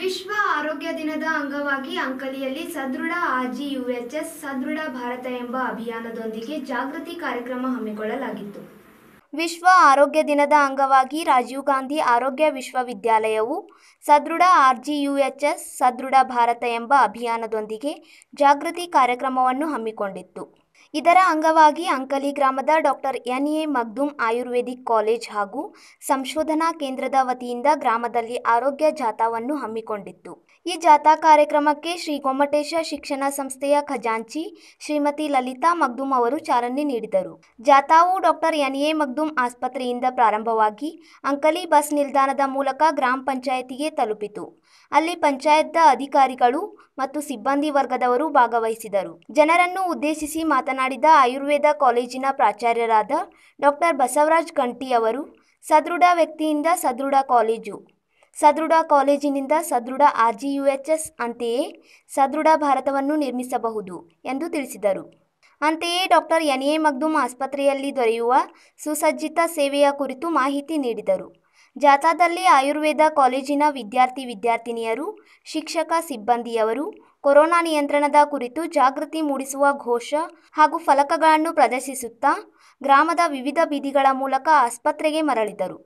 ವಿಶ್ವ ಆರೋಗ್ಯ ದಿನದ ಅಂಗವಾಗಿ ಅಂಕಲಿಯಲ್ಲಿ ಸದೃಢ ಆಜಿ ಯುಎಚ್ಎಸ್ ಸದೃಢ ಭಾರತ ಎಂಬ ಅಭಿಯಾನದೊಂದಿಗೆ ಜಾಗೃತಿ ಕಾರ್ಯಕ್ರಮ ಹಮ್ಮಿಕೊಳ್ಳಲಾಗಿತ್ತು ವಿಶ್ವ ಆರೋಗ್ಯ ದಿನದ ಅಂಗವಾಗಿ ರಾಜೀವ್ ಗಾಂಧಿ ಆರೋಗ್ಯ ವಿಶ್ವವಿದ್ಯಾಲಯವು ಸದೃಢ ಯುಎಚ್ಎಸ್ ಸದೃಢ ಭಾರತ ಎಂಬ ಅಭಿಯಾನದೊಂದಿಗೆ ಜಾಗೃತಿ ಕಾರ್ಯಕ್ರಮವನ್ನು ಹಮ್ಮಿಕೊಂಡಿತ್ತು ಇದರ ಅಂಗವಾಗಿ ಅಂಕಲಿ ಗ್ರಾಮದ doctor N A Magdum ayurvedic college ಹಾಗೂ ಸಂಶೋಧನಾ ಕೇಂದ್ರದ ವತಿಯಿಂದ ಗ್ರಾಮದಲ್ಲಿ ಆರೋಗ್ಯ ಜಾಥಾವನ್ನು ಹಮ್ಮಿಕೊಂಡಿತ್ತು ಈ ಜಾಥಾ ಕಾರ್ಯಕ್ರಮಕ್ಕೆ ಶ್ರೀ ಗೊಮ್ಮಟೇಶ ಶಿಕ್ಷಣ ಸಂಸ್ಥೆಯ ಖಜಾಂಚಿ ಶ್ರೀಮತಿ ಲಲಿತಾ ಮಗ್ದುಮ್ ಅವರು ಚಾಲನೆ ನೀಡಿದರು ಜಾಥಾವು ಡಾಕ್ಟರ್ ಎನ್ ಎ ಮಗ್ದುಮ್ ಆಸ್ಪತ್ರೆಯಿಂದ ಪ್ರಾರಂಭವಾಗಿ ಅಂಕಲಿ ಬಸ್ ನಿಲ್ದಾಣದ ಮೂಲಕ ಗ್ರಾಮ ಪಂಚಾಯತಿಗೆ ತಲುಪಿತು ಅಲ್ಲಿ ಪಂಚಾಯತ್ ಅಧಿಕಾರಿಗಳು ಮತ್ತು ಸಿಬ್ಬಂದಿ ವರ್ಗದವರು ಭಾಗವಹಿಸಿದರು ಜನರನ್ನು ಉದ್ದೇಶಿಸಿ ಮಾತನಾಡಿದ ಆಯುರ್ವೇದ ಕಾಲೇಜಿನ ಪ್ರಾಚಾರ್ಯರಾದ ಡಾಕ್ಟರ್ ಬಸವರಾಜ್ ಕಂಟಿ ಅವರು ಸದೃಢ ವ್ಯಕ್ತಿಯಿಂದ ಸದೃಢ ಕಾಲೇಜು ಸದೃಢ ಕಾಲೇಜಿನಿಂದ ಸದೃಢ R G U H S ಅಂತೆಯೇ ಸದೃಢ ಭಾರತವನ್ನು ನಿರ್ಮಿಸಬಹುದು ಎಂದು ತಿಳಿಸಿದರು ಅಂತೆಯೇ ಡಾಕ್ಟರ್ ಎನ್ ಎ ಮಗ್ದುಮ್ ಆಸ್ಪತ್ರೆಯಲ್ಲಿ ದೊರೆಯುವ ಸುಸಜ್ಜಿತ ಸೇವೆಯ ಕುರಿತು ಮಾಹಿತಿ ನೀಡಿದರು ಜಾಥಾದಲ್ಲಿ ಆಯುರ್ವೇದ ಕಾಲೇಜಿನ ವಿದ್ಯಾರ್ಥಿ ವಿದ್ಯಾರ್ಥಿನಿಯರು ಶಿಕ್ಷಕ ಸಿಬ್ಬಂದಿಯವರು ಕೊರೋನಾ ನಿಯಂತ್ರಣದ ಕುರಿತು ಜಾಗೃತಿ ಮೂಡಿಸುವ ಘೋಷ ಹಾಗೂ ಫಲಕಗಳನ್ನು ಪ್ರದರ್ಶಿಸುತ್ತಾ ಗ್ರಾಮದ ವಿವಿಧ ಬೀದಿಗಳ ಮೂಲಕ ಆಸ್ಪತ್ರೆಗೆ ಮರಳಿದರು